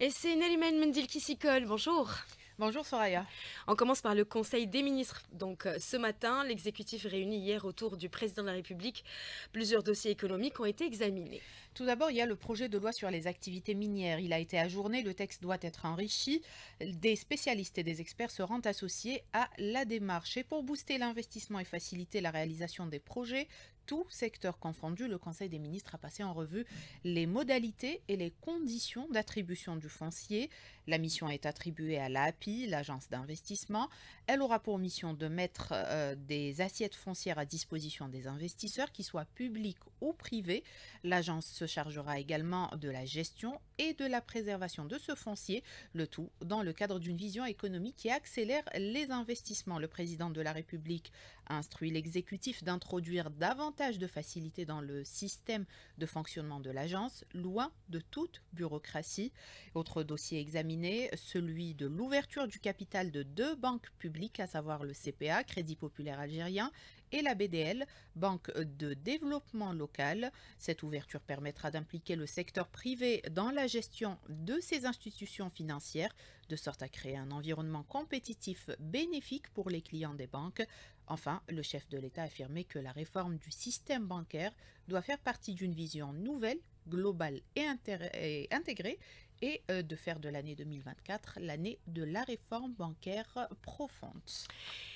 Et c'est Nelly Mendil qui s'y colle. Bonjour. Bonjour Soraya. On commence par le Conseil des ministres. Donc euh, ce matin, l'exécutif réuni hier autour du président de la République, plusieurs dossiers économiques ont été examinés. Tout d'abord, il y a le projet de loi sur les activités minières. Il a été ajourné, le texte doit être enrichi. Des spécialistes et des experts seront associés à la démarche. Et pour booster l'investissement et faciliter la réalisation des projets, tout secteur confondu, le Conseil des ministres a passé en revue les modalités et les conditions d'attribution du foncier. La mission est attribuée à l'API, l'agence d'investissement. Elle aura pour mission de mettre euh, des assiettes foncières à disposition des investisseurs, qu'ils soient publics ou privés. L'agence se chargera également de la gestion et de la préservation de ce foncier, le tout dans le cadre d'une vision économique qui accélère les investissements. Le président de la République instruit l'exécutif d'introduire davantage de facilités dans le système de fonctionnement de l'agence, loin de toute bureaucratie. Autre dossier examiné, celui de l'ouverture du capital de deux banques publiques, à savoir le CPA, Crédit Populaire Algérien, et la BDL, Banque de développement local. Cette ouverture permettra d'impliquer le secteur privé dans la gestion de ces institutions financières, de sorte à créer un environnement compétitif bénéfique pour les clients des banques. Enfin, le chef de l'État a affirmé que la réforme du système bancaire doit faire partie d'une vision nouvelle, globale et, et intégrée et euh, de faire de l'année 2024 l'année de la réforme bancaire profonde.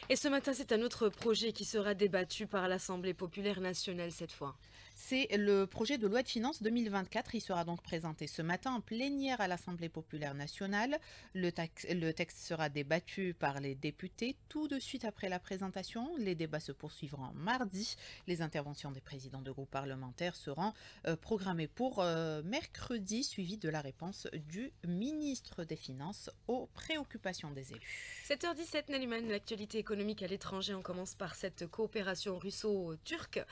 Et ce matin, c'est un autre projet qui sera débattu par l'Assemblée populaire nationale cette fois. C'est le projet de loi de finances 2024. Il sera donc présenté ce matin en plénière à l'Assemblée populaire nationale. Le, texte sera débattu par les députés tout de suite après la présentation. Les débats se poursuivront mardi. Les interventions des présidents de groupes parlementaires seront euh, programmées pour euh, mercredi, suivi de la réponse du ministre des Finances aux préoccupations des élus. 7h17, l'actualité économique à l'étranger. On commence par cette coopération russo-turque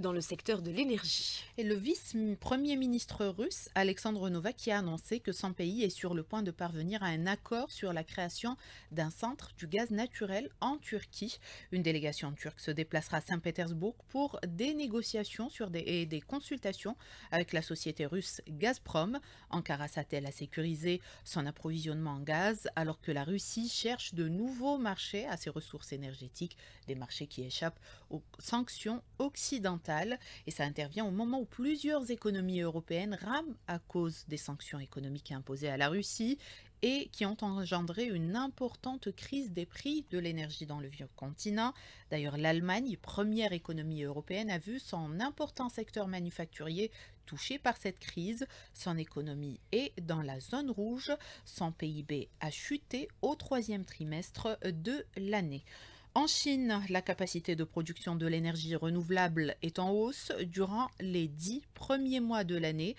dans le secteur de l'énergie. Et le vice-premier ministre russe, Alexandre Novak, a annoncé que son pays est sur le point de parvenir à un accord sur la création d'un centre du gaz naturel en Turquie. Une délégation turque se déplacera à Saint-Pétersbourg pour des négociations sur des, et des consultations avec la société russe Gazprom. Ankara s'attelle à sécuriser son approvisionnement en gaz alors que la Russie cherche de nouveaux marchés à ses ressources énergétique, des marchés qui échappent aux sanctions occidentales. Et ça intervient au moment où plusieurs économies européennes rament à cause des sanctions économiques imposées à la Russie et qui ont engendré une importante crise des prix de l'énergie dans le vieux continent. D'ailleurs, l'Allemagne, première économie européenne, a vu son important secteur manufacturier touché par cette crise. Son économie est dans la zone rouge. Son PIB a chuté au troisième trimestre de l'année. En Chine, la capacité de production de l'énergie renouvelable est en hausse durant les dix premiers mois de l'année.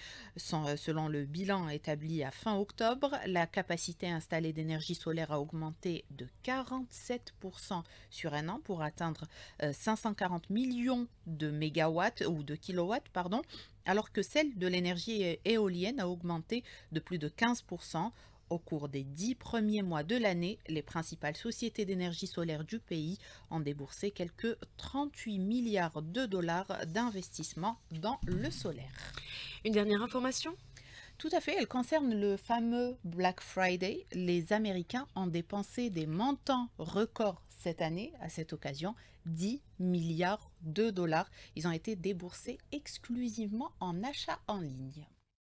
Euh, selon le bilan établi à fin octobre, la capacité installée d'énergie solaire a augmenté de 47% sur un an pour atteindre 540 euh, millions de mégawatts ou de kilowatts, pardon, alors que celle de l'énergie éolienne a augmenté de plus de 15% au cours des dix premiers mois de l'année, les principales sociétés d'énergie solaire du pays ont déboursé quelques 38 milliards de dollars d'investissement dans le solaire. Une dernière information tout à fait, elle concerne le fameux Black Friday. Les Américains ont dépensé des montants records cette année, à cette occasion, 10 milliards de dollars. Ils ont été déboursés exclusivement en achats en ligne.